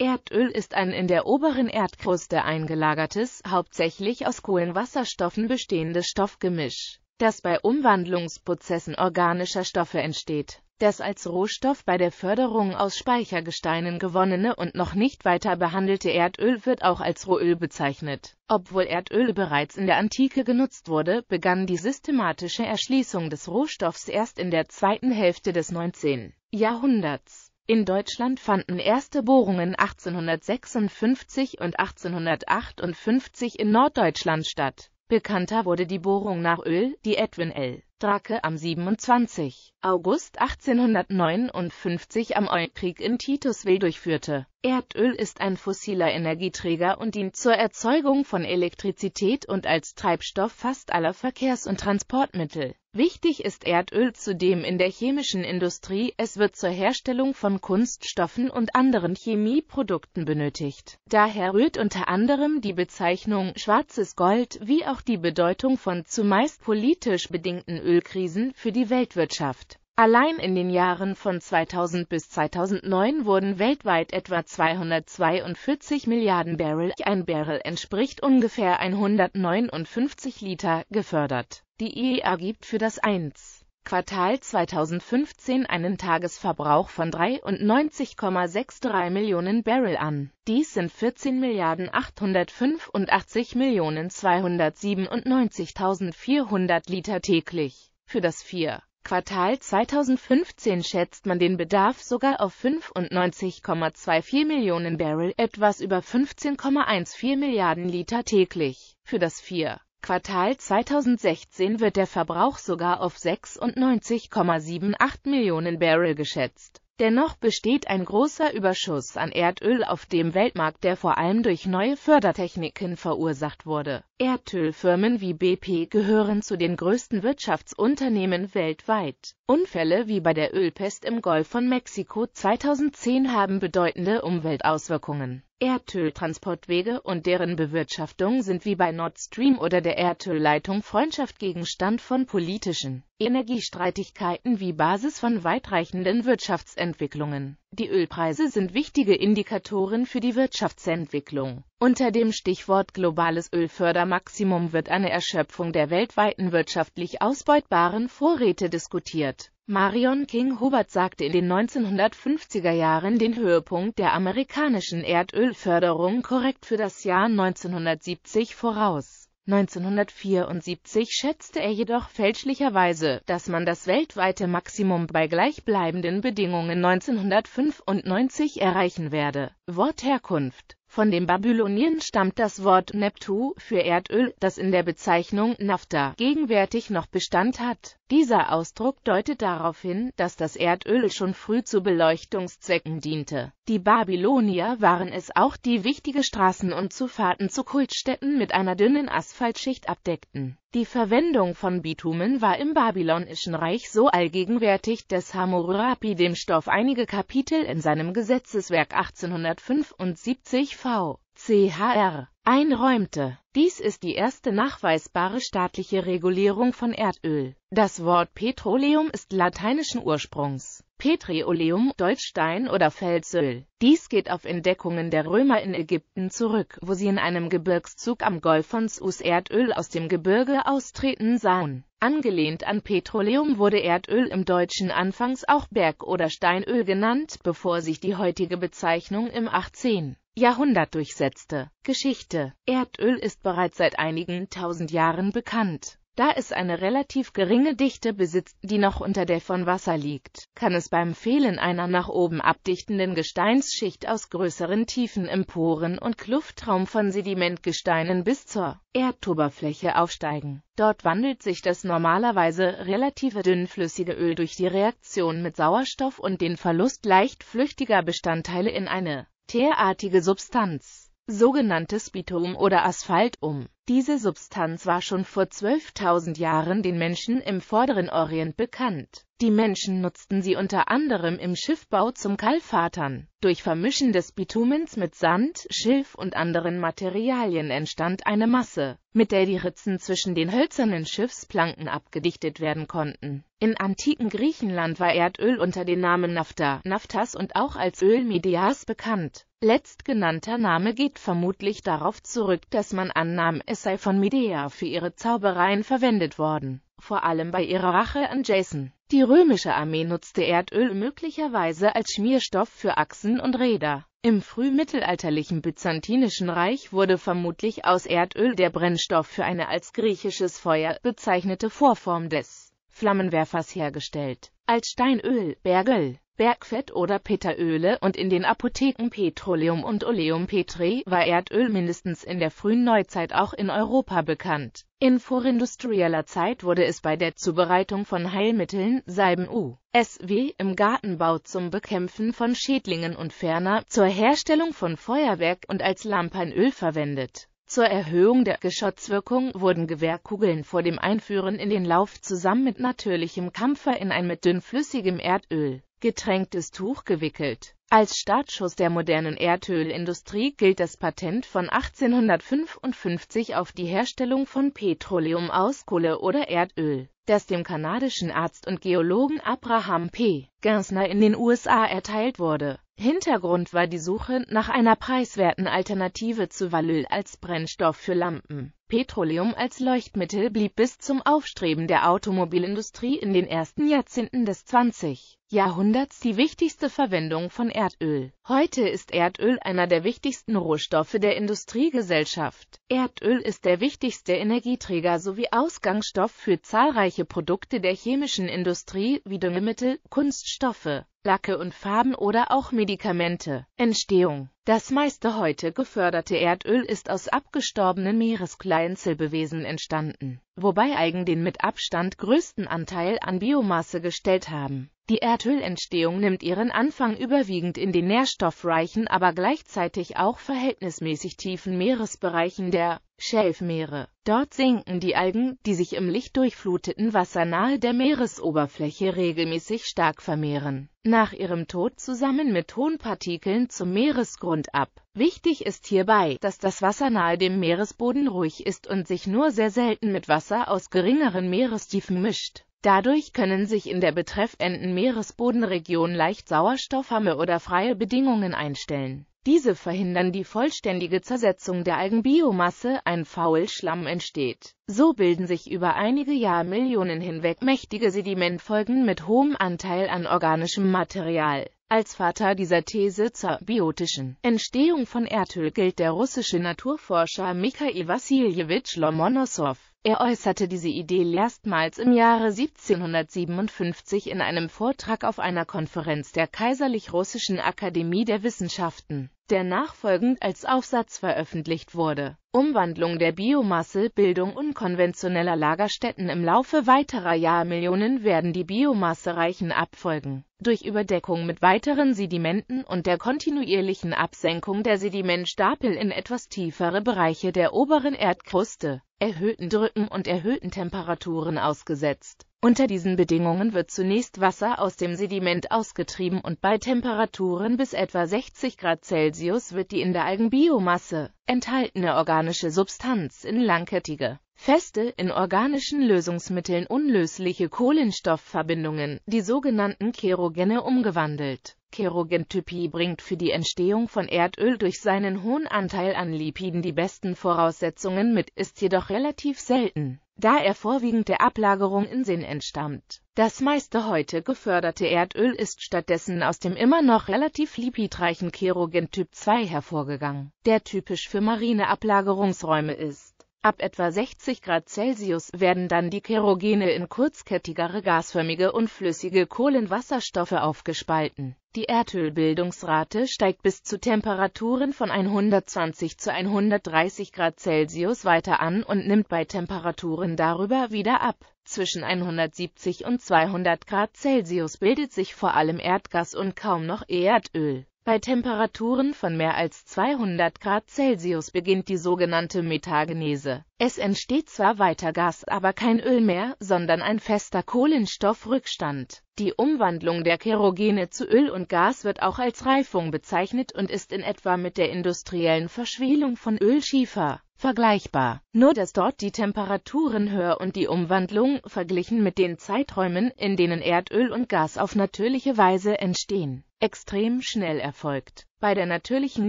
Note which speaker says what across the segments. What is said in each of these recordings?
Speaker 1: Erdöl ist ein in der oberen Erdkruste eingelagertes, hauptsächlich aus Kohlenwasserstoffen bestehendes Stoffgemisch, das bei Umwandlungsprozessen organischer Stoffe entsteht. Das als Rohstoff bei der Förderung aus Speichergesteinen gewonnene und noch nicht weiter behandelte Erdöl wird auch als Rohöl bezeichnet. Obwohl Erdöl bereits in der Antike genutzt wurde, begann die systematische Erschließung des Rohstoffs erst in der zweiten Hälfte des 19. Jahrhunderts. In Deutschland fanden erste Bohrungen 1856 und 1858 in Norddeutschland statt. Bekannter wurde die Bohrung nach Öl, die Edwin L. Drake am 27. August 1859 am Eukrieg in Titusville durchführte. Erdöl ist ein fossiler Energieträger und dient zur Erzeugung von Elektrizität und als Treibstoff fast aller Verkehrs- und Transportmittel. Wichtig ist Erdöl zudem in der chemischen Industrie, es wird zur Herstellung von Kunststoffen und anderen Chemieprodukten benötigt. Daher rührt unter anderem die Bezeichnung schwarzes Gold wie auch die Bedeutung von zumeist politisch bedingten Ölkrisen für die Weltwirtschaft. Allein in den Jahren von 2000 bis 2009 wurden weltweit etwa 242 Milliarden Barrel, ein Barrel entspricht ungefähr 159 Liter, gefördert. Die IEA e gibt für das 1. Quartal 2015 einen Tagesverbrauch von 93,63 Millionen Barrel an. Dies sind 14 Milliarden 885 Millionen 297.400 Liter täglich. Für das 4. Quartal 2015 schätzt man den Bedarf sogar auf 95,24 Millionen Barrel, etwas über 15,14 Milliarden Liter täglich. Für das 4. Quartal 2016 wird der Verbrauch sogar auf 96,78 Millionen Barrel geschätzt. Dennoch besteht ein großer Überschuss an Erdöl auf dem Weltmarkt, der vor allem durch neue Fördertechniken verursacht wurde. Erdölfirmen wie BP gehören zu den größten Wirtschaftsunternehmen weltweit. Unfälle wie bei der Ölpest im Golf von Mexiko 2010 haben bedeutende Umweltauswirkungen Erdöltransportwege und deren Bewirtschaftung sind wie bei Nord Stream oder der Erdölleitung Freundschaft Gegenstand von politischen Energiestreitigkeiten wie Basis von weitreichenden Wirtschaftsentwicklungen die Ölpreise sind wichtige Indikatoren für die Wirtschaftsentwicklung. Unter dem Stichwort globales Ölfördermaximum wird eine Erschöpfung der weltweiten wirtschaftlich ausbeutbaren Vorräte diskutiert. Marion King Hubert sagte in den 1950er Jahren den Höhepunkt der amerikanischen Erdölförderung korrekt für das Jahr 1970 voraus. 1974 schätzte er jedoch fälschlicherweise, dass man das weltweite Maximum bei gleichbleibenden Bedingungen 1995 erreichen werde. Wortherkunft von dem Babylonien stammt das Wort Neptu für Erdöl, das in der Bezeichnung Nafta gegenwärtig noch Bestand hat. Dieser Ausdruck deutet darauf hin, dass das Erdöl schon früh zu Beleuchtungszwecken diente. Die Babylonier waren es auch, die wichtige Straßen und Zufahrten zu Kultstätten mit einer dünnen Asphaltschicht abdeckten. Die Verwendung von Bitumen war im babylonischen Reich so allgegenwärtig, dass Hammurabi dem Stoff einige Kapitel in seinem Gesetzeswerk 1875 v. CHR einräumte. Dies ist die erste nachweisbare staatliche Regulierung von Erdöl. Das Wort Petroleum ist lateinischen Ursprungs Petrioleum, Deutschstein oder Felsöl. Dies geht auf Entdeckungen der Römer in Ägypten zurück, wo sie in einem Gebirgszug am Golf von Suez Erdöl aus dem Gebirge austreten sahen. Angelehnt an Petroleum wurde Erdöl im Deutschen anfangs auch Berg- oder Steinöl genannt, bevor sich die heutige Bezeichnung im 18. Jahrhundert durchsetzte. Geschichte Erdöl ist bereits seit einigen tausend Jahren bekannt. Da es eine relativ geringe Dichte besitzt, die noch unter der von Wasser liegt, kann es beim Fehlen einer nach oben abdichtenden Gesteinsschicht aus größeren Tiefen Emporen und Kluftraum von Sedimentgesteinen bis zur Erdoberfläche aufsteigen. Dort wandelt sich das normalerweise relative dünnflüssige Öl durch die Reaktion mit Sauerstoff und den Verlust leicht flüchtiger Bestandteile in eine teerartige Substanz sogenanntes Bitum oder Asphalt um. Diese Substanz war schon vor 12.000 Jahren den Menschen im Vorderen Orient bekannt. Die Menschen nutzten sie unter anderem im Schiffbau zum Kalfatern. Durch Vermischen des Bitumens mit Sand, Schilf und anderen Materialien entstand eine Masse, mit der die Ritzen zwischen den hölzernen Schiffsplanken abgedichtet werden konnten. In antiken Griechenland war Erdöl unter dem Namen Nafta, Naftas und auch als Öl Medias bekannt. Letztgenannter Name geht vermutlich darauf zurück, dass man annahm, es sei von Medea für ihre Zaubereien verwendet worden, vor allem bei ihrer Rache an Jason. Die römische Armee nutzte Erdöl möglicherweise als Schmierstoff für Achsen und Räder. Im frühmittelalterlichen Byzantinischen Reich wurde vermutlich aus Erdöl der Brennstoff für eine als griechisches Feuer bezeichnete Vorform des Flammenwerfers hergestellt. Als Steinöl Bergöl Bergfett oder Peteröle und in den Apotheken Petroleum und Oleum Petri war Erdöl mindestens in der frühen Neuzeit auch in Europa bekannt. In vorindustrieller Zeit wurde es bei der Zubereitung von Heilmitteln, Salben U. U.S.W. im Gartenbau zum Bekämpfen von Schädlingen und ferner zur Herstellung von Feuerwerk und als Lampenöl verwendet. Zur Erhöhung der Geschotzwirkung wurden Gewehrkugeln vor dem Einführen in den Lauf zusammen mit natürlichem Kampfer in ein mit dünnflüssigem Erdöl getränktes Tuch gewickelt. Als Startschuss der modernen Erdölindustrie gilt das Patent von 1855 auf die Herstellung von Petroleum aus Kohle oder Erdöl, das dem kanadischen Arzt und Geologen Abraham P. Gensner in den USA erteilt wurde. Hintergrund war die Suche nach einer preiswerten Alternative zu Valöl als Brennstoff für Lampen. Petroleum als Leuchtmittel blieb bis zum Aufstreben der Automobilindustrie in den ersten Jahrzehnten des 20. Jahrhunderts die wichtigste Verwendung von Erdöl. Heute ist Erdöl einer der wichtigsten Rohstoffe der Industriegesellschaft. Erdöl ist der wichtigste Energieträger sowie Ausgangsstoff für zahlreiche Produkte der chemischen Industrie wie Düngemittel, Kunststoffe, Lacke und Farben oder auch Medikamente. Entstehung Das meiste heute geförderte Erdöl ist aus abgestorbenen Meereskleinzelbewesen entstanden, wobei Algen den mit Abstand größten Anteil an Biomasse gestellt haben. Die Erdölentstehung nimmt ihren Anfang überwiegend in den nährstoffreichen, aber gleichzeitig auch verhältnismäßig tiefen Meeresbereichen der Schelfmeere. Dort sinken die Algen, die sich im lichtdurchfluteten Wasser nahe der Meeresoberfläche regelmäßig stark vermehren, nach ihrem Tod zusammen mit Tonpartikeln zum Meeresgrund ab. Wichtig ist hierbei, dass das Wasser nahe dem Meeresboden ruhig ist und sich nur sehr selten mit Wasser aus geringeren Meerestiefen mischt. Dadurch können sich in der betreffenden Meeresbodenregion leicht Sauerstoffarme oder freie Bedingungen einstellen. Diese verhindern die vollständige Zersetzung der Algenbiomasse, ein Faulschlamm entsteht. So bilden sich über einige Jahrmillionen hinweg mächtige Sedimentfolgen mit hohem Anteil an organischem Material. Als Vater dieser These zur biotischen Entstehung von Erdöl gilt der russische Naturforscher Mikhail Wassiljewitsch Lomonossow. Er äußerte diese Idee erstmals im Jahre 1757 in einem Vortrag auf einer Konferenz der Kaiserlich Russischen Akademie der Wissenschaften der nachfolgend als Aufsatz veröffentlicht wurde. Umwandlung der Biomasse, Bildung unkonventioneller Lagerstätten Im Laufe weiterer Jahrmillionen werden die biomassereichen Abfolgen durch Überdeckung mit weiteren Sedimenten und der kontinuierlichen Absenkung der Sedimentstapel in etwas tiefere Bereiche der oberen Erdkruste erhöhten Drücken und erhöhten Temperaturen ausgesetzt unter diesen Bedingungen wird zunächst Wasser aus dem Sediment ausgetrieben und bei Temperaturen bis etwa 60 Grad Celsius wird die in der Algenbiomasse enthaltene organische Substanz in langkettige, feste, in organischen Lösungsmitteln unlösliche Kohlenstoffverbindungen, die sogenannten Kerogene, umgewandelt. Kerogentypie bringt für die Entstehung von Erdöl durch seinen hohen Anteil an Lipiden die besten Voraussetzungen mit, ist jedoch relativ selten da er vorwiegend der Ablagerung in Sinn entstammt. Das meiste heute geförderte Erdöl ist stattdessen aus dem immer noch relativ lipidreichen Kerogen Typ 2 hervorgegangen, der typisch für marine Ablagerungsräume ist Ab etwa 60 Grad Celsius werden dann die Kerogene in kurzkettigere gasförmige und flüssige Kohlenwasserstoffe aufgespalten. Die Erdölbildungsrate steigt bis zu Temperaturen von 120 zu 130 Grad Celsius weiter an und nimmt bei Temperaturen darüber wieder ab. Zwischen 170 und 200 Grad Celsius bildet sich vor allem Erdgas und kaum noch Erdöl. Bei Temperaturen von mehr als 200 Grad Celsius beginnt die sogenannte Metagenese. Es entsteht zwar weiter Gas, aber kein Öl mehr, sondern ein fester Kohlenstoffrückstand. Die Umwandlung der Kerogene zu Öl und Gas wird auch als Reifung bezeichnet und ist in etwa mit der industriellen Verschwelung von Ölschiefer vergleichbar, nur dass dort die Temperaturen höher und die Umwandlung verglichen mit den Zeiträumen, in denen Erdöl und Gas auf natürliche Weise entstehen, extrem schnell erfolgt. Bei der natürlichen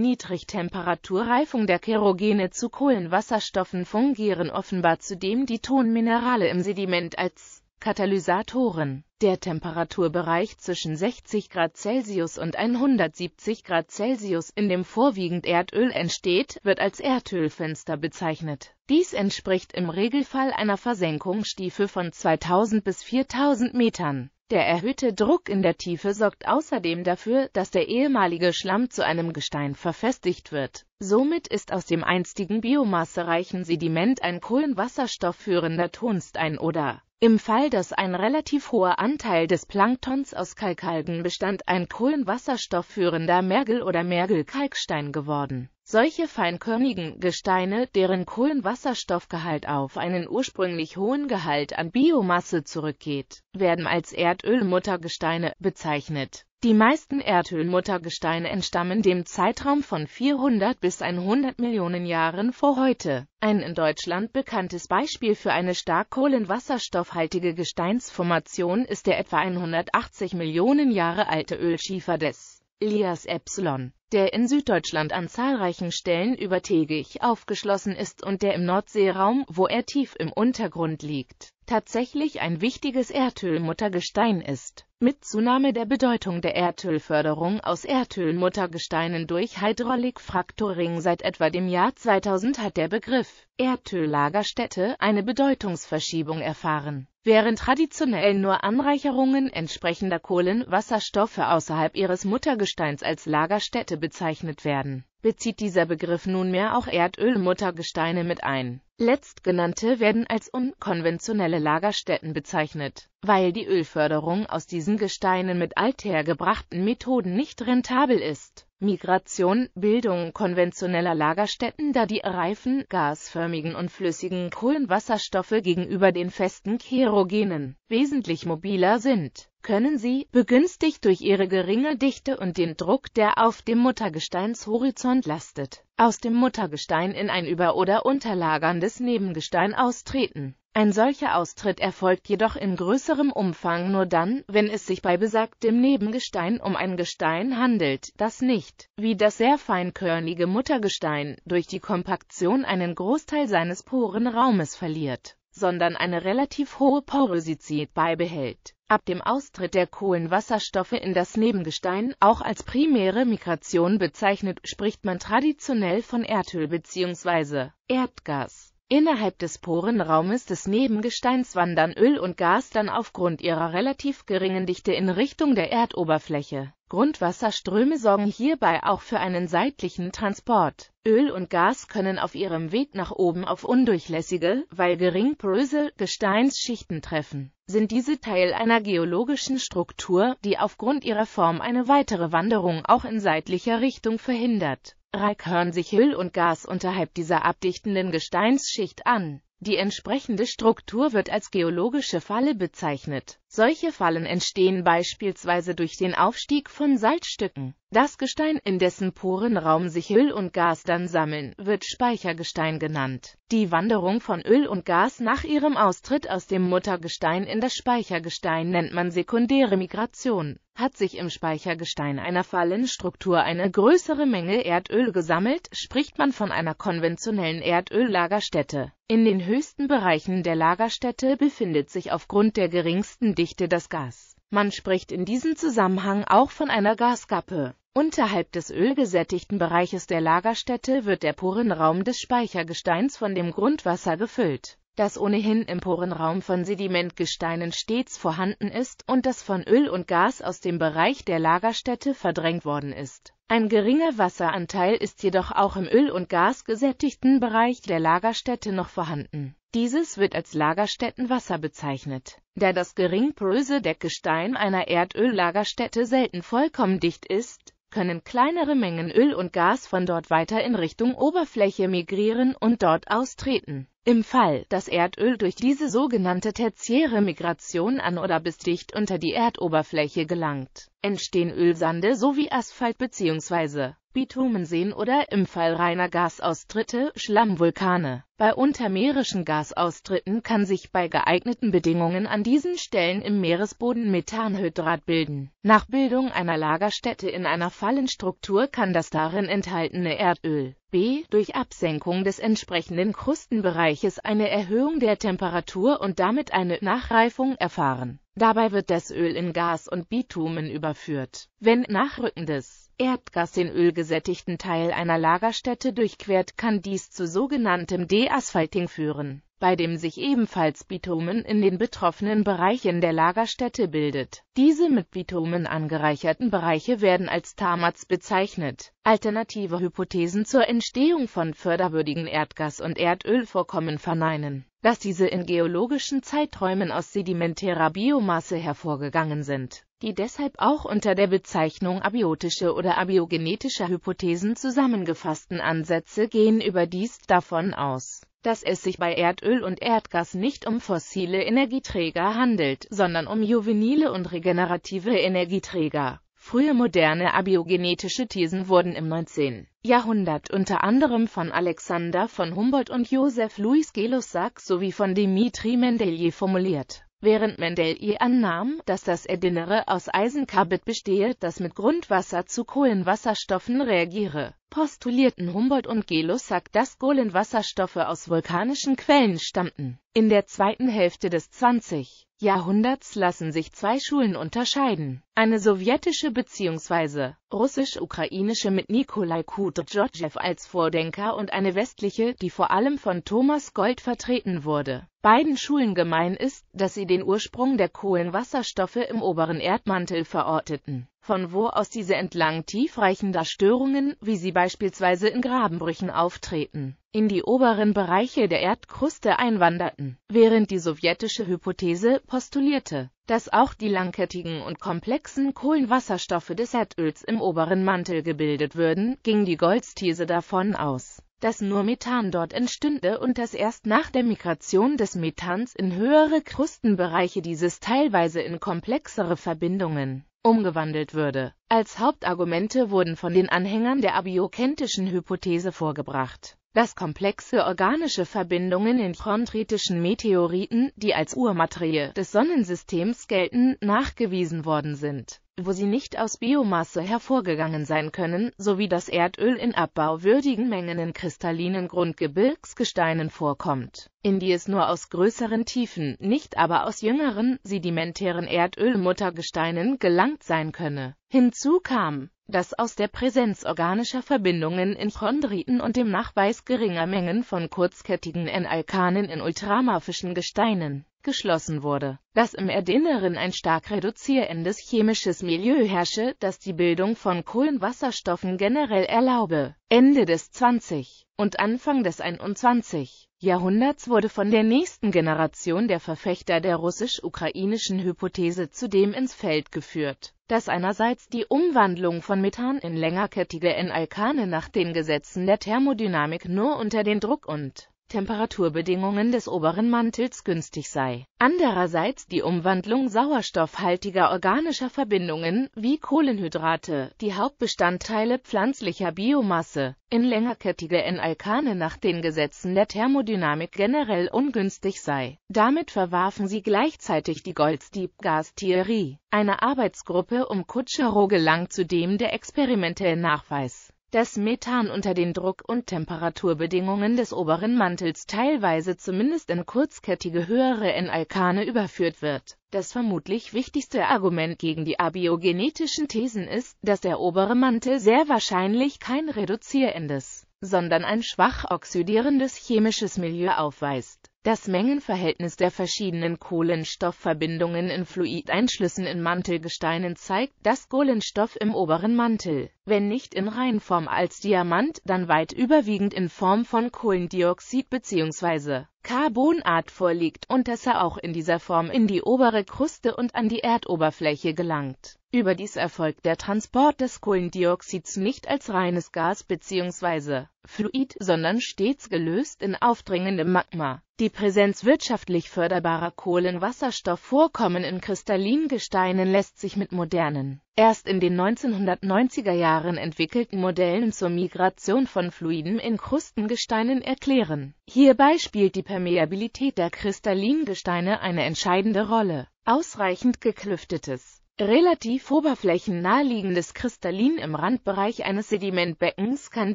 Speaker 1: Niedrigtemperaturreifung der Kerogene zu Kohlenwasserstoffen fungieren offenbar zudem die Tonminerale im Sediment als Katalysatoren. Der Temperaturbereich zwischen 60 Grad Celsius und 170 Grad Celsius, in dem vorwiegend Erdöl entsteht, wird als Erdölfenster bezeichnet. Dies entspricht im Regelfall einer Versenkungsstiefe von 2000 bis 4000 Metern. Der erhöhte Druck in der Tiefe sorgt außerdem dafür, dass der ehemalige Schlamm zu einem Gestein verfestigt wird. Somit ist aus dem einstigen biomassereichen Sediment ein kohlenwasserstoffführender Tonstein oder im Fall, dass ein relativ hoher Anteil des Planktons aus Kalkalgen bestand, ein kohlenwasserstoffführender Mergel- oder Mergelkalkstein geworden solche feinkörnigen Gesteine, deren Kohlenwasserstoffgehalt auf einen ursprünglich hohen Gehalt an Biomasse zurückgeht, werden als Erdölmuttergesteine bezeichnet. Die meisten Erdölmuttergesteine entstammen dem Zeitraum von 400 bis 100 Millionen Jahren vor heute. Ein in Deutschland bekanntes Beispiel für eine stark kohlenwasserstoffhaltige Gesteinsformation ist der etwa 180 Millionen Jahre alte Ölschiefer des Lias Epsilon, der in Süddeutschland an zahlreichen Stellen über Tegich aufgeschlossen ist und der im Nordseeraum, wo er tief im Untergrund liegt, tatsächlich ein wichtiges Erdölmuttergestein ist. Mit Zunahme der Bedeutung der Erdölförderung aus Erdölmuttergesteinen durch Hydraulikfrakturing seit etwa dem Jahr 2000 hat der Begriff Erdöllagerstätte eine Bedeutungsverschiebung erfahren. Während traditionell nur Anreicherungen entsprechender Kohlenwasserstoffe außerhalb ihres Muttergesteins als Lagerstätte bezeichnet werden bezieht dieser Begriff nunmehr auch Erdölmuttergesteine mit ein. Letztgenannte werden als unkonventionelle Lagerstätten bezeichnet, weil die Ölförderung aus diesen Gesteinen mit althergebrachten Methoden nicht rentabel ist. Migration, Bildung konventioneller Lagerstätten, da die reifen, gasförmigen und flüssigen Kohlenwasserstoffe gegenüber den festen Kerogenen wesentlich mobiler sind können sie, begünstigt durch ihre geringe Dichte und den Druck, der auf dem Muttergesteinshorizont lastet, aus dem Muttergestein in ein über- oder unterlagerndes Nebengestein austreten. Ein solcher Austritt erfolgt jedoch in größerem Umfang nur dann, wenn es sich bei besagtem Nebengestein um ein Gestein handelt, das nicht, wie das sehr feinkörnige Muttergestein, durch die Kompaktion einen Großteil seines poren Raumes verliert, sondern eine relativ hohe Porosität beibehält. Ab dem Austritt der Kohlenwasserstoffe in das Nebengestein, auch als primäre Migration bezeichnet, spricht man traditionell von Erdöl bzw. Erdgas Innerhalb des Porenraumes des Nebengesteins wandern Öl und Gas dann aufgrund ihrer relativ geringen Dichte in Richtung der Erdoberfläche. Grundwasserströme sorgen hierbei auch für einen seitlichen Transport. Öl und Gas können auf ihrem Weg nach oben auf undurchlässige, weil gering poröse Gesteinsschichten treffen. Sind diese Teil einer geologischen Struktur, die aufgrund ihrer Form eine weitere Wanderung auch in seitlicher Richtung verhindert hören sich Hüll und Gas unterhalb dieser abdichtenden Gesteinsschicht an. Die entsprechende Struktur wird als geologische Falle bezeichnet solche Fallen entstehen beispielsweise durch den Aufstieg von Salzstücken. Das Gestein, in dessen Porenraum sich Öl und Gas dann sammeln, wird Speichergestein genannt. Die Wanderung von Öl und Gas nach ihrem Austritt aus dem Muttergestein in das Speichergestein nennt man sekundäre Migration. Hat sich im Speichergestein einer Fallenstruktur eine größere Menge Erdöl gesammelt, spricht man von einer konventionellen Erdöllagerstätte. In den höchsten Bereichen der Lagerstätte befindet sich aufgrund der geringsten Dichte verdichte das Gas. Man spricht in diesem Zusammenhang auch von einer Gaskappe. Unterhalb des ölgesättigten Bereiches der Lagerstätte wird der Porenraum des Speichergesteins von dem Grundwasser gefüllt, das ohnehin im Porenraum von Sedimentgesteinen stets vorhanden ist und das von Öl und Gas aus dem Bereich der Lagerstätte verdrängt worden ist. Ein geringer Wasseranteil ist jedoch auch im Öl- und Gasgesättigten Bereich der Lagerstätte noch vorhanden dieses wird als Lagerstättenwasser bezeichnet. Da das geringporöse Deckgestein einer Erdöllagerstätte selten vollkommen dicht ist, können kleinere Mengen Öl und Gas von dort weiter in Richtung Oberfläche migrieren und dort austreten. Im Fall, dass Erdöl durch diese sogenannte tertiäre Migration an oder bis dicht unter die Erdoberfläche gelangt, entstehen Ölsande sowie Asphalt bzw. Bitumenseen oder im Fall reiner Gasaustritte Schlammvulkane. Bei untermeerischen Gasaustritten kann sich bei geeigneten Bedingungen an diesen Stellen im Meeresboden Methanhydrat bilden. Nach Bildung einer Lagerstätte in einer Fallenstruktur kann das darin enthaltene Erdöl b. durch Absenkung des entsprechenden Krustenbereiches eine Erhöhung der Temperatur und damit eine Nachreifung erfahren. Dabei wird das Öl in Gas und Bitumen überführt. Wenn nachrückendes Erdgas in Öl gesättigten Teil einer Lagerstätte durchquert, kann dies zu sogenanntem Deasphalting führen bei dem sich ebenfalls Bitumen in den betroffenen Bereichen der Lagerstätte bildet. Diese mit Bitumen angereicherten Bereiche werden als Tamaz bezeichnet. Alternative Hypothesen zur Entstehung von förderwürdigen Erdgas- und Erdölvorkommen verneinen, dass diese in geologischen Zeiträumen aus sedimentärer Biomasse hervorgegangen sind die deshalb auch unter der Bezeichnung abiotische oder abiogenetische Hypothesen zusammengefassten Ansätze gehen überdies davon aus, dass es sich bei Erdöl und Erdgas nicht um fossile Energieträger handelt, sondern um juvenile und regenerative Energieträger. Frühe moderne abiogenetische Thesen wurden im 19. Jahrhundert unter anderem von Alexander von Humboldt und Josef Louis Gelussac sowie von Dimitri Mendelier formuliert. Während Mendelier annahm, dass das Erdinnere aus Eisenkarbid bestehe, das mit Grundwasser zu Kohlenwasserstoffen reagiere, postulierten Humboldt und Gelussack, dass Kohlenwasserstoffe aus vulkanischen Quellen stammten. In der zweiten Hälfte des 20. Jahrhunderts lassen sich zwei Schulen unterscheiden. Eine sowjetische bzw. russisch-ukrainische mit Nikolai Kudrjojew als Vordenker und eine westliche, die vor allem von Thomas Gold vertreten wurde. Beiden Schulen gemein ist, dass sie den Ursprung der Kohlenwasserstoffe im oberen Erdmantel verorteten von wo aus diese entlang tiefreichender Störungen, wie sie beispielsweise in Grabenbrüchen auftreten, in die oberen Bereiche der Erdkruste einwanderten, während die sowjetische Hypothese postulierte, dass auch die langkettigen und komplexen Kohlenwasserstoffe des Erdöls im oberen Mantel gebildet würden, ging die Goldsthese davon aus, dass nur Methan dort entstünde und dass erst nach der Migration des Methans in höhere Krustenbereiche dieses teilweise in komplexere Verbindungen umgewandelt würde. Als Hauptargumente wurden von den Anhängern der abiokentischen Hypothese vorgebracht dass komplexe organische Verbindungen in chondritischen Meteoriten, die als Urmaterie des Sonnensystems gelten, nachgewiesen worden sind, wo sie nicht aus Biomasse hervorgegangen sein können, sowie dass Erdöl in abbauwürdigen Mengen in kristallinen Grundgebirgsgesteinen vorkommt, in die es nur aus größeren Tiefen, nicht aber aus jüngeren, sedimentären Erdölmuttergesteinen gelangt sein könne. Hinzu kam, das aus der Präsenz organischer Verbindungen in Chondriten und dem Nachweis geringer Mengen von kurzkettigen N-Alkanen in ultramaffischen Gesteinen geschlossen wurde, dass im Erdinneren ein stark reduzierendes chemisches Milieu herrsche, das die Bildung von Kohlenwasserstoffen generell erlaube. Ende des 20. und Anfang des 21. Jahrhunderts wurde von der nächsten Generation der Verfechter der russisch-ukrainischen Hypothese zudem ins Feld geführt, dass einerseits die Umwandlung von Methan in längerkettige n-Alkane nach den Gesetzen der Thermodynamik nur unter den Druck und Temperaturbedingungen des oberen Mantels günstig sei. Andererseits die Umwandlung sauerstoffhaltiger organischer Verbindungen, wie Kohlenhydrate, die Hauptbestandteile pflanzlicher Biomasse, in längerkettige N-Alkane nach den Gesetzen der Thermodynamik generell ungünstig sei. Damit verwarfen sie gleichzeitig die Goldsteep-Gas-Theorie. Eine Arbeitsgruppe um Kutscherow gelang zudem der experimentellen Nachweis dass Methan unter den Druck- und Temperaturbedingungen des oberen Mantels teilweise zumindest in kurzkettige höhere N-Alkane überführt wird. Das vermutlich wichtigste Argument gegen die abiogenetischen Thesen ist, dass der obere Mantel sehr wahrscheinlich kein reduzierendes, sondern ein schwach oxidierendes chemisches Milieu aufweist. Das Mengenverhältnis der verschiedenen Kohlenstoffverbindungen in Fluideinschlüssen in Mantelgesteinen zeigt, dass Kohlenstoff im oberen Mantel, wenn nicht in Reinform als Diamant, dann weit überwiegend in Form von Kohlendioxid bzw. Carbonart vorliegt und dass er auch in dieser Form in die obere Kruste und an die Erdoberfläche gelangt Überdies erfolgt der Transport des Kohlendioxids nicht als reines Gas bzw. Fluid, sondern stets gelöst in aufdringendem Magma. Die Präsenz wirtschaftlich förderbarer Kohlenwasserstoffvorkommen in Kristallingesteinen lässt sich mit modernen, erst in den 1990er Jahren entwickelten Modellen zur Migration von Fluiden in Krustengesteinen erklären. Hierbei spielt die Permeabilität der Kristallingesteine eine entscheidende Rolle. Ausreichend geklüftetes Relativ oberflächennahe liegendes Kristallin im Randbereich eines Sedimentbeckens kann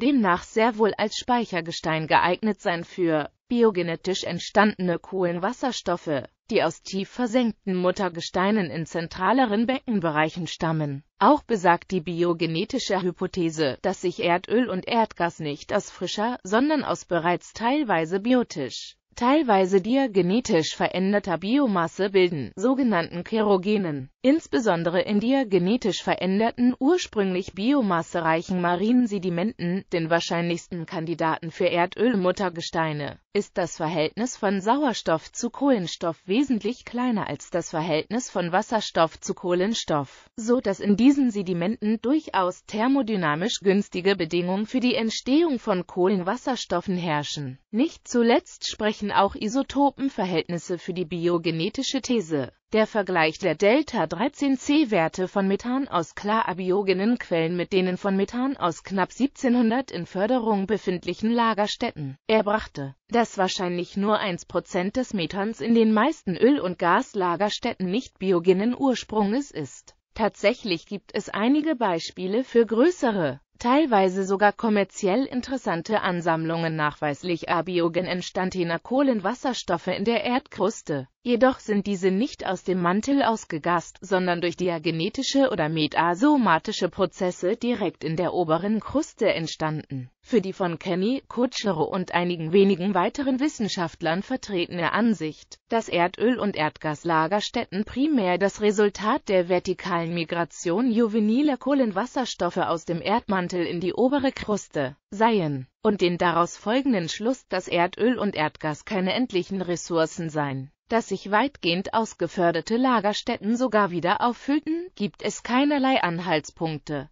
Speaker 1: demnach sehr wohl als Speichergestein geeignet sein für biogenetisch entstandene Kohlenwasserstoffe, die aus tief versenkten Muttergesteinen in zentraleren Beckenbereichen stammen. Auch besagt die biogenetische Hypothese, dass sich Erdöl und Erdgas nicht aus frischer, sondern aus bereits teilweise biotisch teilweise diagenetisch veränderter Biomasse bilden, sogenannten Kerogenen. Insbesondere in diagenetisch veränderten, ursprünglich biomassereichen marinen Sedimenten, den wahrscheinlichsten Kandidaten für Erdölmuttergesteine, ist das Verhältnis von Sauerstoff zu Kohlenstoff wesentlich kleiner als das Verhältnis von Wasserstoff zu Kohlenstoff, so dass in diesen Sedimenten durchaus thermodynamisch günstige Bedingungen für die Entstehung von Kohlenwasserstoffen herrschen. Nicht zuletzt sprechen erreichen auch Isotopenverhältnisse für die biogenetische These. Der Vergleich der Delta-13C-Werte von Methan aus klar abiogenen Quellen mit denen von Methan aus knapp 1700 in Förderung befindlichen Lagerstätten. Er brachte, dass wahrscheinlich nur 1% des Methans in den meisten Öl- und Gaslagerstätten nicht biogenen Ursprunges ist. Tatsächlich gibt es einige Beispiele für größere teilweise sogar kommerziell interessante Ansammlungen nachweislich abiogen entstandener Kohlenwasserstoffe in der Erdkruste Jedoch sind diese nicht aus dem Mantel ausgegast, sondern durch diagenetische oder metasomatische Prozesse direkt in der oberen Kruste entstanden. Für die von Kenny, Kutschero und einigen wenigen weiteren Wissenschaftlern vertretene Ansicht, dass Erdöl- und Erdgaslagerstätten primär das Resultat der vertikalen Migration juveniler Kohlenwasserstoffe aus dem Erdmantel in die obere Kruste seien, und den daraus folgenden Schluss, dass Erdöl und Erdgas keine endlichen Ressourcen seien dass sich weitgehend ausgeförderte Lagerstätten sogar wieder auffüllten, gibt es keinerlei Anhaltspunkte.